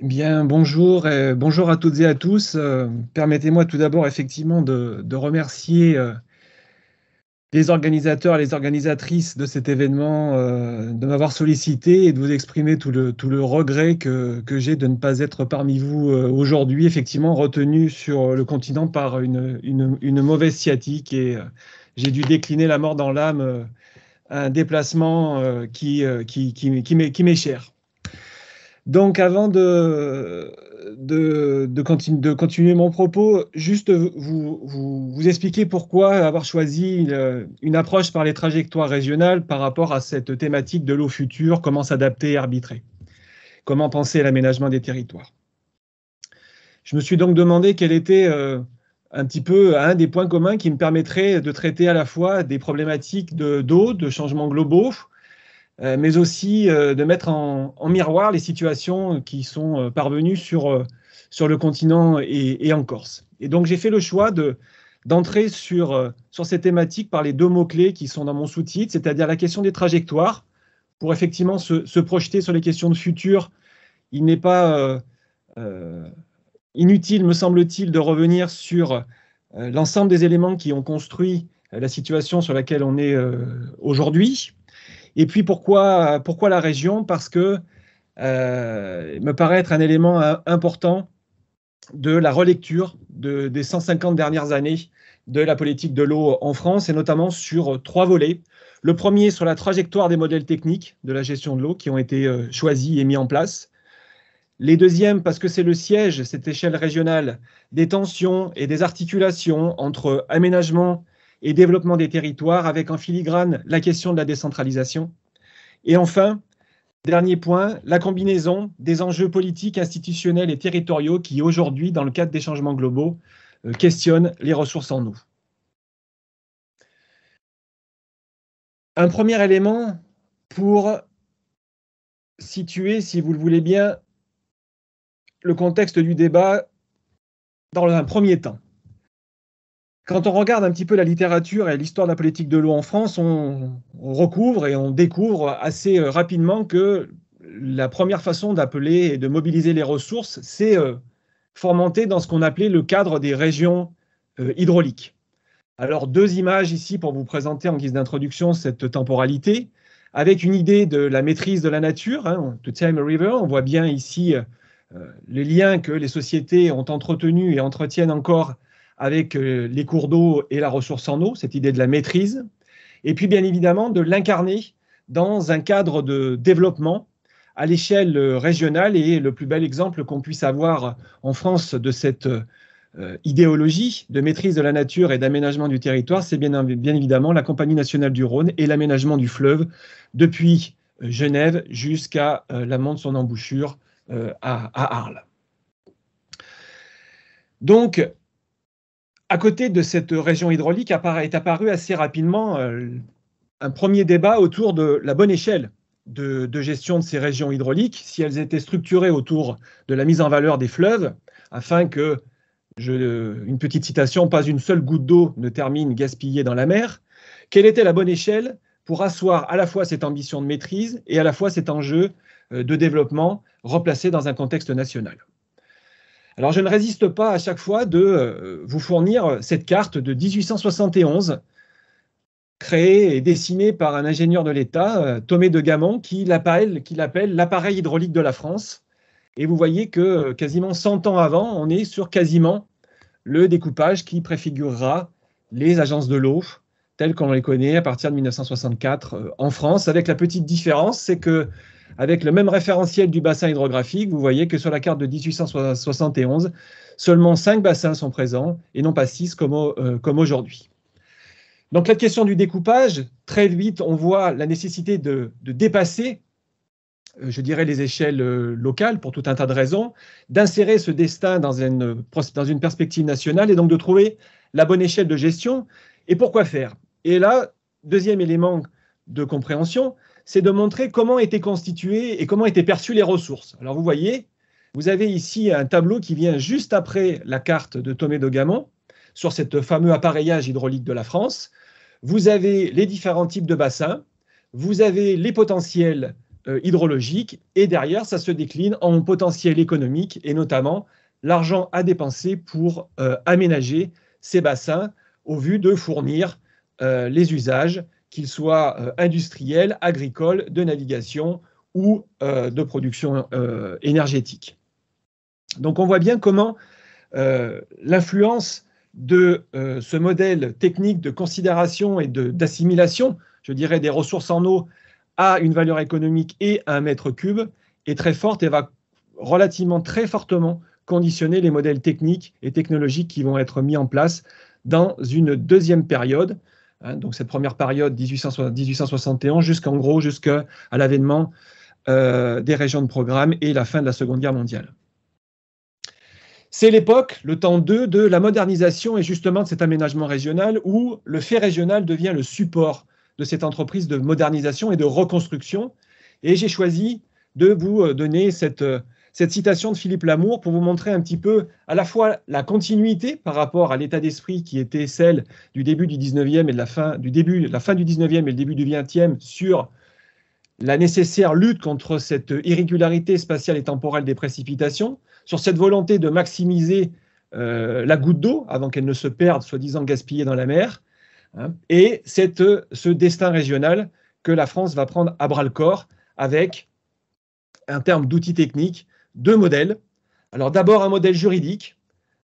Bien, bonjour, et bonjour à toutes et à tous. Euh, permettez-moi tout d'abord effectivement de, remercier euh, les organisateurs et les organisatrices de cet événement euh, de m'avoir sollicité et de vous exprimer tout le, regret que, j'ai de ne pas être parmi vous aujourd'hui, effectivement retenu sur le continent par une, mauvaise sciatique et j'ai dû décliner la mort dans l'âme, un déplacement qui m'est cher. Donc avant de, de, continuer mon propos, juste vous, vous, expliquer pourquoi avoir choisi euh, une, approche par les trajectoires régionales par rapport à cette thématique de l'eau future, comment s'adapter et arbitrer, comment penser l'aménagement des territoires. Je me suis donc demandé quel était euh, un petit peu un des points communs qui me permettrait de traiter à la fois des problématiques d'eau, de changements globaux, euh, mais aussi euh, de mettre en, miroir les situations qui sont euh, parvenues sur, sur le continent et, en Corse. Et donc j'ai fait le choix de d'entrer sur, sur ces thématiques par les deux mots-clés qui sont dans mon sous-titre, c'est-à-dire la question des trajectoires, pour effectivement se, projeter sur les questions de futur. Il n'est pas inutile, me semble-t-il, de revenir sur l'ensemble des éléments qui ont construit la situation sur laquelle on est aujourd'hui, et puis pourquoi, pourquoi la région Parce que euh, me paraît être un élément euh, important de la relecture des 150 dernières années de la politique de l'eau en France, et notamment sur euh, trois volets. Le premier sur la trajectoire des modèles techniques de la gestion de l'eau qui ont été choisis et mis en place. Les deuxièmes, parce que c'est le siège, cette échelle régionale, des tensions et des articulations entre aménagement et développement des territoires, avec en filigrane la question de la décentralisation. Et enfin, dernier point, la combinaison des enjeux politiques, institutionnels et territoriaux qui, aujourd'hui, dans le cadre des changements globaux, euh, questionnent les ressources en nous. Un premier élément pour situer, si vous le voulez bien, le contexte du débat dans un premier temps quand on regarde un petit peu la littérature et l'histoire de la politique de l'eau en France, on, recouvre et on découvre assez euh, rapidement que la première façon d'appeler et de mobiliser les ressources, c'est euh, dans ce qu'on appelait le cadre des régions euh, hydrauliques. Alors deux images ici pour vous présenter en guise d'introduction cette temporalité, avec une idée de la maîtrise de la nature, de hein, Time River. On voit bien ici euh, les liens que les sociétés ont entretenus et entretiennent encore avec euh, les cours d'eau et la ressource en eau, cette idée de la maîtrise, et puis bien évidemment de l'incarner dans un cadre de développement à l'échelle euh, régionale. Et le plus bel exemple qu'on puisse avoir en France de cette euh, idéologie de maîtrise de la nature et d'aménagement du territoire, c'est bien, évidemment la Compagnie nationale du Rhône et l'aménagement du fleuve depuis Genève jusqu'à l'amont de son embouchure à, à Arles. Donc, à côté de cette région hydraulique est apparu assez rapidement euh, un premier débat autour de la bonne échelle de, gestion de ces régions hydrauliques, si elles étaient structurées autour de la mise en valeur des fleuves, afin que, je, une petite citation, pas une seule goutte d'eau ne termine gaspillée dans la mer, quelle était la bonne échelle pour asseoir à la fois cette ambition de maîtrise et à la fois cet enjeu euh, de développement replacé dans un contexte national alors je ne résiste pas à chaque fois de euh, vous fournir cette carte de 1871 créée et dessinée par un ingénieur de l'État, euh, Thomé de Gamon, qui l'appelle, qui l'appelle l'appareil hydraulique de la France. Et vous voyez que euh, quasiment 100 ans avant, on est sur quasiment le découpage qui préfigurera les agences de l'eau telles qu'on les connaît à partir de 1964 en France, avec la petite différence, c'est que avec le même référentiel du bassin hydrographique, vous voyez que sur la carte de 1871, seulement 5 bassins sont présents et non pas 6 euh, comme, aujourd'hui. Donc la question du découpage, très vite, on voit la nécessité de, dépasser euh, je dirais, les échelles euh, locales pour tout un tas de raisons, d'insérer ce destin dans une, perspective nationale et donc de trouver la bonne échelle de gestion et pourquoi faire. Et là, deuxième élément de compréhension, c'est de montrer comment étaient constituées et comment étaient perçues les ressources. Alors vous voyez, vous avez ici un tableau qui vient juste après la carte de Thomé de Gamon sur ce fameux appareillage hydraulique de la France. Vous avez les différents types de bassins, vous avez les potentiels euh, hydrologiques et derrière, ça se décline en potentiel économique et notamment l'argent à dépenser pour euh, aménager ces bassins au vu de fournir euh, les usages qu'ils soient euh, industriels, agricoles, de navigation ou euh, de production euh, énergétique. Donc on voit bien comment l'influence de ce modèle technique de considération et d'assimilation, je dirais, des ressources en eau à une valeur économique et à un mètre cube est très forte et va relativement très fortement conditionner les modèles techniques et technologiques qui vont être mis en place dans une deuxième période, Hein, donc cette première période 1871 jusqu'en gros jusqu'à l'avènement euh, des régions de programme et la fin de la Seconde Guerre mondiale. C'est l'époque, le temps 2, de la modernisation et justement de cet aménagement régional où le fait régional devient le support de cette entreprise de modernisation et de reconstruction. Et j'ai choisi de vous euh, donner cette, euh, cette citation de Philippe Lamour pour vous montrer un petit peu à la fois la continuité par rapport à l'état d'esprit qui était celle du début du 19e et de la fin du début, la fin du 19e et le début du 20e sur la nécessaire lutte contre cette irrégularité spatiale et temporelle des précipitations, sur cette volonté de maximiser euh, la goutte d'eau avant qu'elle ne se perde, soi-disant gaspillée dans la mer, hein, et cette, ce destin régional que la France va prendre à bras le corps avec un terme d'outil technique, deux modèles. Alors d'abord un modèle juridique,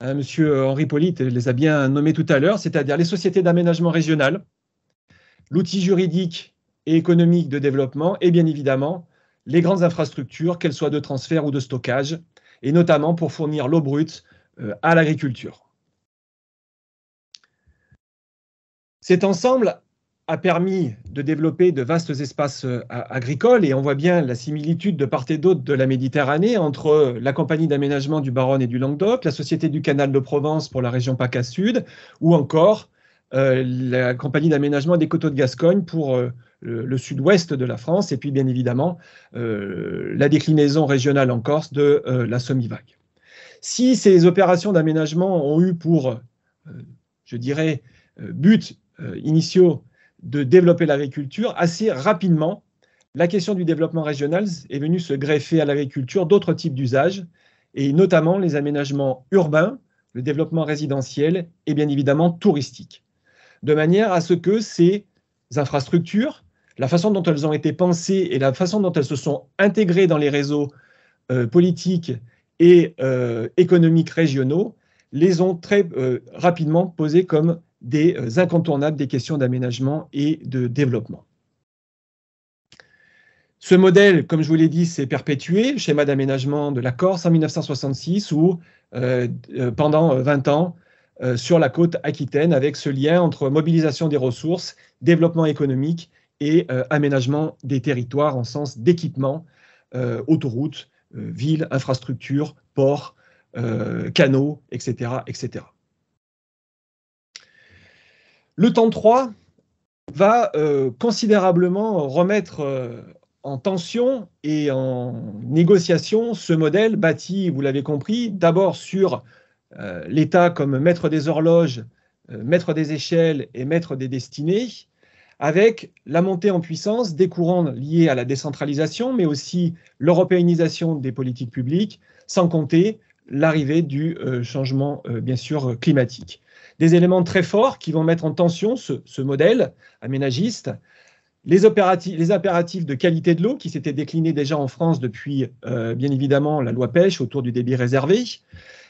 M. Euh, monsieur Henri Polite les a bien nommés tout à l'heure, c'est-à-dire les sociétés d'aménagement régional, l'outil juridique et économique de développement, et bien évidemment les grandes infrastructures, qu'elles soient de transfert ou de stockage, et notamment pour fournir l'eau brute euh, à l'agriculture. Cet ensemble a permis de développer de vastes espaces euh, agricoles et on voit bien la similitude de part et d'autre de la Méditerranée entre la compagnie d'aménagement du Baronne et du Languedoc, la société du canal de Provence pour la région PACA Sud ou encore euh, la compagnie d'aménagement des coteaux de Gascogne pour euh, le, sud-ouest de la France et puis bien évidemment la déclinaison régionale en Corse de la Somivac. Si ces opérations d'aménagement ont eu pour, je dirais, but initiaux de développer l'agriculture, assez rapidement, la question du développement régional est venue se greffer à l'agriculture d'autres types d'usages, et notamment les aménagements urbains, le développement résidentiel et bien évidemment touristique, de manière à ce que ces infrastructures, la façon dont elles ont été pensées et la façon dont elles se sont intégrées dans les réseaux euh, politiques et euh, économiques régionaux, les ont très euh, rapidement posées comme des euh, incontournables des questions d'aménagement et de développement. Ce modèle, comme je vous l'ai dit, s'est perpétué, le schéma d'aménagement de la Corse en 1966 ou euh, euh, pendant 20 ans sur la côte aquitaine avec ce lien entre mobilisation des ressources, développement économique et aménagement des territoires en sens d'équipement, autoroutes, villes, infrastructures, ports, canaux, etc. etc. Le temps 3 va euh, considérablement remettre euh, en tension et en négociation ce modèle bâti, vous l'avez compris, d'abord sur euh, l'État comme maître des horloges, maître des échelles et maître des destinées, avec la montée en puissance des courants liés à la décentralisation, mais aussi l'européanisation des politiques publiques, sans compter l'arrivée du changement, bien sûr, climatique des éléments très forts qui vont mettre en tension ce, modèle aménagiste. Les, les impératifs de qualité de l'eau qui s'étaient déclinés déjà en France depuis, euh, bien évidemment, la loi pêche autour du débit réservé,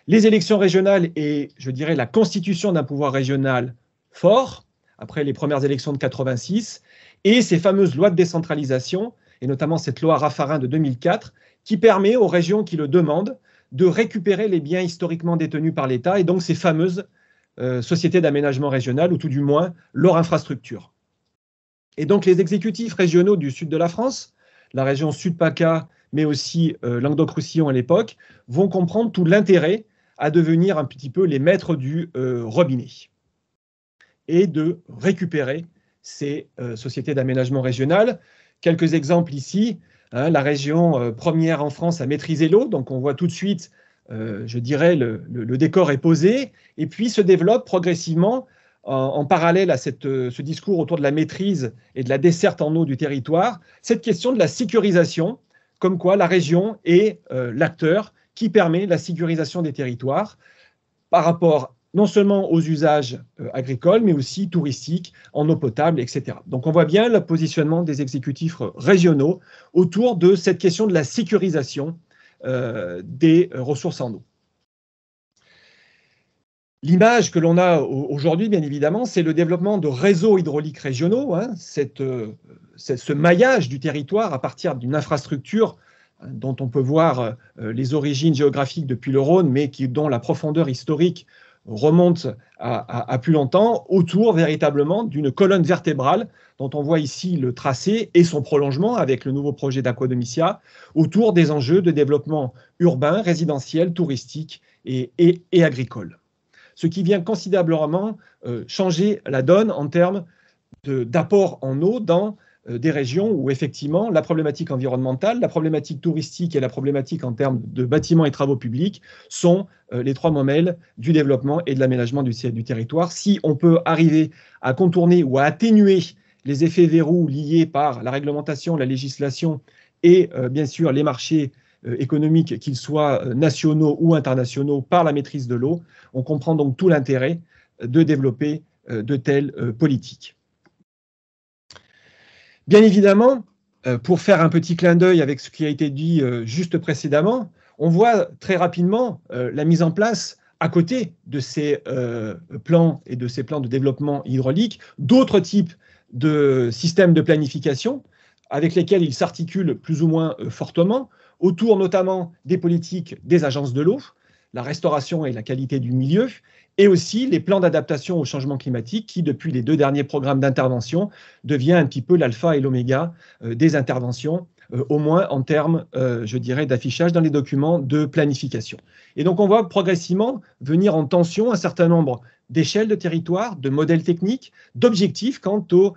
les élections régionales et, je dirais, la constitution d'un pouvoir régional fort, après les premières élections de 86, et ces fameuses lois de décentralisation, et notamment cette loi Raffarin de 2004, qui permet aux régions qui le demandent de récupérer les biens historiquement détenus par l'État, et donc ces fameuses euh, sociétés d'aménagement régional, ou tout du moins leur infrastructure. Et donc les exécutifs régionaux du sud de la France, la région Sud-PACA, mais aussi euh, Languedoc-Roussillon à l'époque, vont comprendre tout l'intérêt à devenir un petit peu les maîtres du euh, robinet et de récupérer ces sociétés d'aménagement régional. Quelques exemples ici, hein, la région première en France à maîtriser l'eau, donc on voit tout de suite euh, je dirais, le, décor est posé, et puis se développe progressivement en, parallèle à euh, ce discours autour de la maîtrise et de la desserte en eau du territoire, cette question de la sécurisation, comme quoi la région est euh, l'acteur qui permet la sécurisation des territoires par rapport non seulement aux usages agricoles, mais aussi touristiques, en eau potable, etc. Donc on voit bien le positionnement des exécutifs régionaux autour de cette question de la sécurisation euh, des ressources en eau. L'image que l'on a aujourd'hui, bien évidemment, c'est le développement de réseaux hydrauliques régionaux, hein. euh, ce maillage du territoire à partir d'une infrastructure hein, dont on peut voir euh, les origines géographiques depuis le Rhône, mais qui, dont la profondeur historique remonte à, plus longtemps, autour véritablement d'une colonne vertébrale dont on voit ici le tracé et son prolongement avec le nouveau projet d'Aquadomicia autour des enjeux de développement urbain, résidentiel, touristique et, agricole. Ce qui vient considérablement euh, changer la donne en termes d'apport en eau dans euh, des régions où effectivement la problématique environnementale, la problématique touristique et la problématique en termes de bâtiments et travaux publics sont euh, les trois mamelles du développement et de l'aménagement du, du, territoire. Si on peut arriver à contourner ou à atténuer les effets verrous liés par la réglementation, la législation et euh, bien sûr les marchés économiques, qu'ils soient nationaux ou internationaux, par la maîtrise de l'eau, on comprend donc tout l'intérêt de développer de telles politiques. Bien évidemment, euh, pour faire un petit clin d'œil avec ce qui a été dit euh, juste précédemment, on voit très rapidement euh, la mise en place à côté de ces plans et de ces plans de développement hydraulique, d'autres types de systèmes de planification avec lesquels ils s'articulent plus ou moins fortement, autour notamment des politiques des agences de l'eau, la restauration et la qualité du milieu, et aussi les plans d'adaptation au changement climatique qui, depuis les deux derniers programmes d'intervention, devient un petit peu l'alpha et l'oméga euh, des interventions, euh, au moins en termes, euh, je dirais, d'affichage dans les documents de planification. Et donc, on voit progressivement venir en tension un certain nombre d'échelles de territoire, de modèles techniques, d'objectifs quant à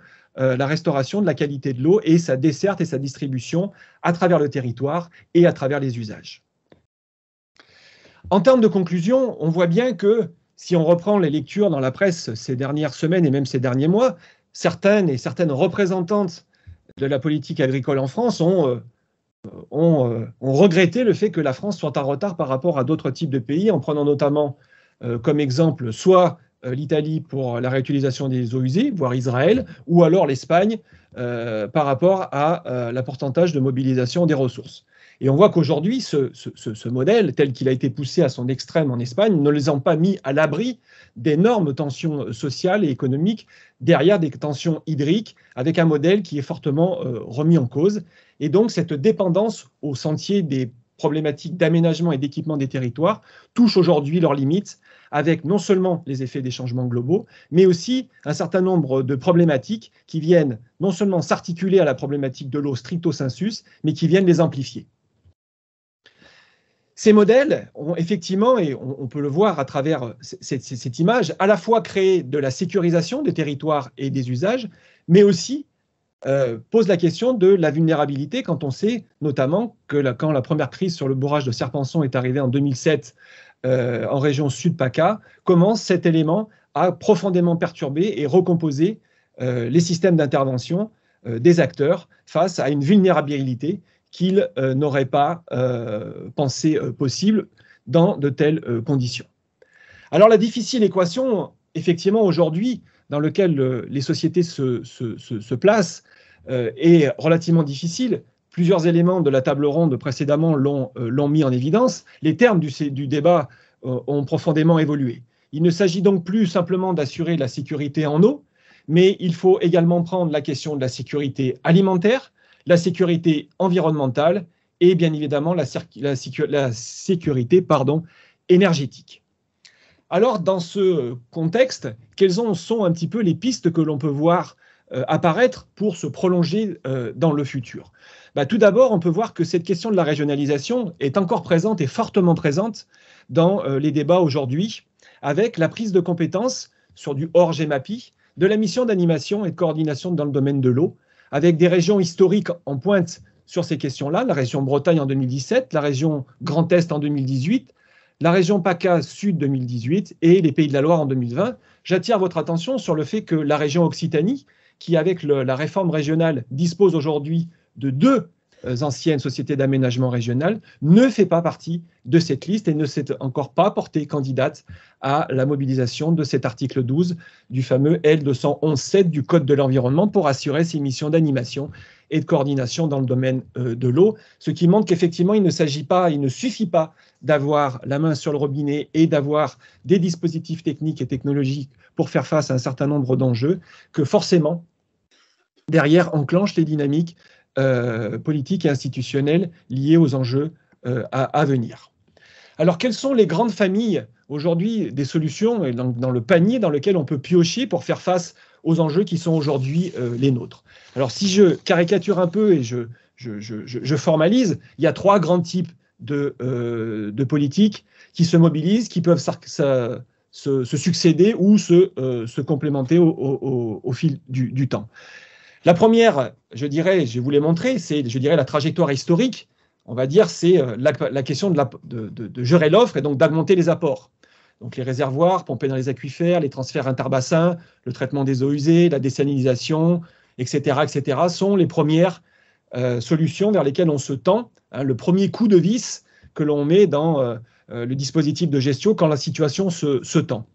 la restauration de la qualité de l'eau et sa desserte et sa distribution à travers le territoire et à travers les usages. En termes de conclusion, on voit bien que si on reprend les lectures dans la presse ces dernières semaines et même ces derniers mois, certaines et certaines représentantes de la politique agricole en France ont, euh, euh, ont, regretté le fait que la France soit en retard par rapport à d'autres types de pays, en prenant notamment euh, comme exemple soit euh, l'Italie pour la réutilisation des eaux usées, voire Israël, ou alors l'Espagne euh, par rapport à euh, l'apportantage de mobilisation des ressources. Et on voit qu'aujourd'hui, ce, modèle, tel qu'il a été poussé à son extrême en Espagne, ne les a pas mis à l'abri d'énormes tensions sociales et économiques derrière des tensions hydriques, avec un modèle qui est fortement remis en cause. Et donc, cette dépendance au sentier des problématiques d'aménagement et d'équipement des territoires touche aujourd'hui leurs limites avec non seulement les effets des changements globaux, mais aussi un certain nombre de problématiques qui viennent non seulement s'articuler à la problématique de l'eau stricto sensus, mais qui viennent les amplifier. Ces modèles ont effectivement, et on, peut le voir à travers cette, image, à la fois créé de la sécurisation des territoires et des usages, mais aussi euh, posent pose la question de la vulnérabilité quand on sait notamment que quand la première crise sur le bourrage de Serpenson est arrivée en 2007 euh, en région sud PACA, commence cet élément a profondément perturbé et recomposé euh, les systèmes d'intervention euh, des acteurs face à une vulnérabilité qu'ils n'auraient pas pensé possible dans de telles conditions. Alors la difficile équation, effectivement, aujourd'hui, dans laquelle les sociétés se placent, est relativement difficile plusieurs éléments de la table ronde précédemment l'ont euh, mis en évidence, les termes du, débat euh, ont profondément évolué. Il ne s'agit donc plus simplement d'assurer la sécurité en eau, mais il faut également prendre la question de la sécurité alimentaire, la sécurité environnementale et bien évidemment la, sécurité énergétique. Alors dans ce contexte, quelles sont un petit peu les pistes que l'on peut voir euh, apparaître pour se prolonger dans le futur bah, tout d'abord, on peut voir que cette question de la régionalisation est encore présente et fortement présente dans euh, les débats aujourd'hui, avec la prise de compétences sur du hors GEMAPI de la mission d'animation et de coordination dans le domaine de l'eau, avec des régions historiques en pointe sur ces questions-là, la région Bretagne en 2017, la région Grand Est en 2018, la région PACA Sud 2018 et les Pays de la Loire en 2020. J'attire votre attention sur le fait que la région Occitanie, qui avec la réforme régionale dispose aujourd'hui de deux euh, anciennes sociétés d'aménagement régional, ne fait pas partie de cette liste et ne s'est encore pas portée candidate à la mobilisation de cet article 12 du fameux L211-7 du Code de l'environnement pour assurer ses missions d'animation et de coordination dans le domaine euh, de l'eau, ce qui montre qu'effectivement, il ne s'agit pas, il ne suffit pas d'avoir la main sur le robinet et d'avoir des dispositifs techniques et technologiques pour faire face à un certain nombre d'enjeux, que forcément, derrière enclenchent les dynamiques euh, politiques et institutionnelles liées aux enjeux euh, à, venir. Alors, quelles sont les grandes familles aujourd'hui des solutions dans, dans le panier dans lequel on peut piocher pour faire face aux enjeux qui sont aujourd'hui euh, les nôtres Alors, si je caricature un peu et je, je, formalise, il y a trois grands types de, de politiques qui se mobilisent, qui peuvent se, succéder ou se, complémenter au, fil du, du temps. La première, je dirais, je vous l'ai montré, c'est, je dirais, la trajectoire historique. On va dire, c'est euh, la, question de, gérer l'offre et donc d'augmenter les apports. Donc les réservoirs, pompés dans les aquifères, les transferts interbassins, le traitement des eaux usées, la désalinisation, etc., etc., sont les premières euh, solutions vers lesquelles on se tend. Hein, le premier coup de vis que l'on met dans euh, le dispositif de gestion quand la situation se tend.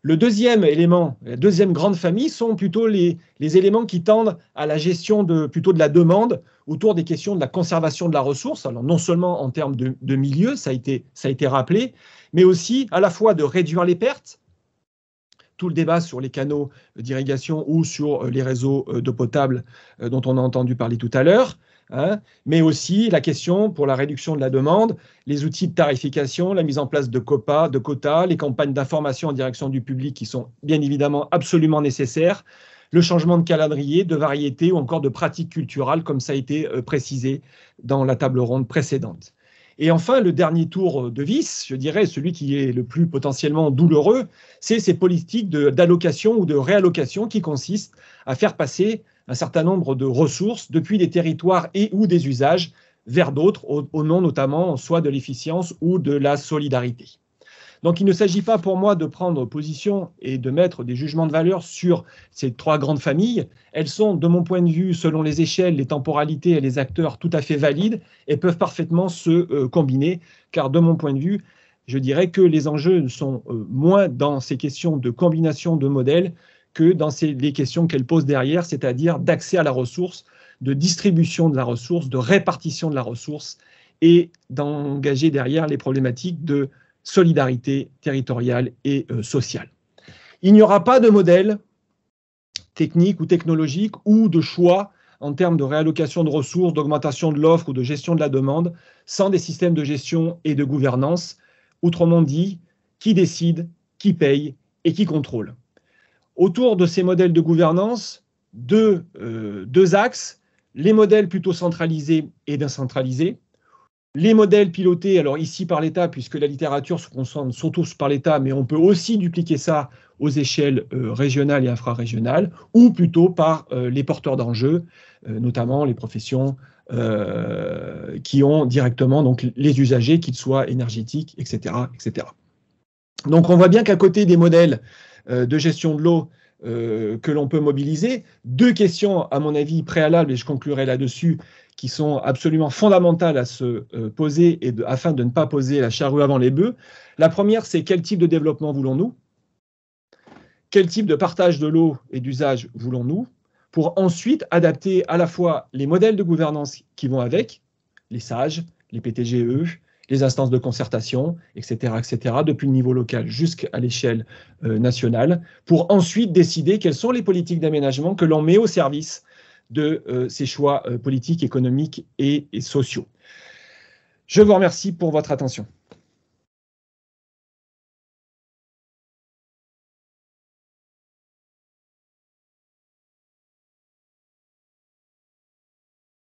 Le deuxième élément, la deuxième grande famille, sont plutôt les, éléments qui tendent à la gestion de, plutôt de la demande autour des questions de la conservation de la ressource, alors non seulement en termes de, milieu, ça a, été, ça a été rappelé, mais aussi à la fois de réduire les pertes, tout le débat sur les canaux d'irrigation ou sur euh, les réseaux euh, d'eau potable euh, dont on a entendu parler tout à l'heure, Hein, mais aussi la question pour la réduction de la demande, les outils de tarification, la mise en place de COPA, de quotas, les campagnes d'information en direction du public qui sont bien évidemment absolument nécessaires, le changement de calendrier, de variété ou encore de pratiques culturales, comme ça a été euh, précisé dans la table ronde précédente. Et enfin, le dernier tour de vis, je dirais, celui qui est le plus potentiellement douloureux, c'est ces politiques d'allocation ou de réallocation qui consistent à faire passer un certain nombre de ressources depuis des territoires et ou des usages vers d'autres, au, nom notamment soit de l'efficience ou de la solidarité. Donc il ne s'agit pas pour moi de prendre position et de mettre des jugements de valeur sur ces trois grandes familles. Elles sont, de mon point de vue, selon les échelles, les temporalités et les acteurs, tout à fait valides et peuvent parfaitement se euh, combiner, car de mon point de vue, je dirais que les enjeux sont euh, moins dans ces questions de combination de modèles dans ces, les questions qu'elle pose derrière, c'est-à-dire d'accès à la ressource, de distribution de la ressource, de répartition de la ressource et d'engager derrière les problématiques de solidarité territoriale et euh, sociale. Il n'y aura pas de modèle technique ou technologique ou de choix en termes de réallocation de ressources, d'augmentation de l'offre ou de gestion de la demande sans des systèmes de gestion et de gouvernance. Autrement dit, qui décide, qui paye et qui contrôle autour de ces modèles de gouvernance euh, deux, axes, les modèles plutôt centralisés et décentralisés, les modèles pilotés, alors ici par l'État, puisque la littérature se concentre surtout par l'État, mais on peut aussi dupliquer ça aux échelles euh, régionales et infrarégionales, ou plutôt par euh, les porteurs d'enjeux, notamment les professions qui ont directement donc, les usagers, qu'ils soient énergétiques, etc., etc. Donc on voit bien qu'à côté des modèles euh, de gestion de l'eau euh, que l'on peut mobiliser. Deux questions, à mon avis, préalables, et je conclurai là-dessus, qui sont absolument fondamentales à se euh, poser et afin de ne pas poser la charrue avant les bœufs. La première, c'est quel type de développement voulons-nous Quel type de partage de l'eau et d'usage voulons-nous pour ensuite adapter à la fois les modèles de gouvernance qui vont avec, les sages, les PTGE, les instances de concertation, etc., etc., depuis le niveau local jusqu'à l'échelle euh, nationale, pour ensuite décider quelles sont les politiques d'aménagement que l'on met au service de euh, ces choix euh, politiques, économiques et sociaux. Je vous remercie pour votre attention.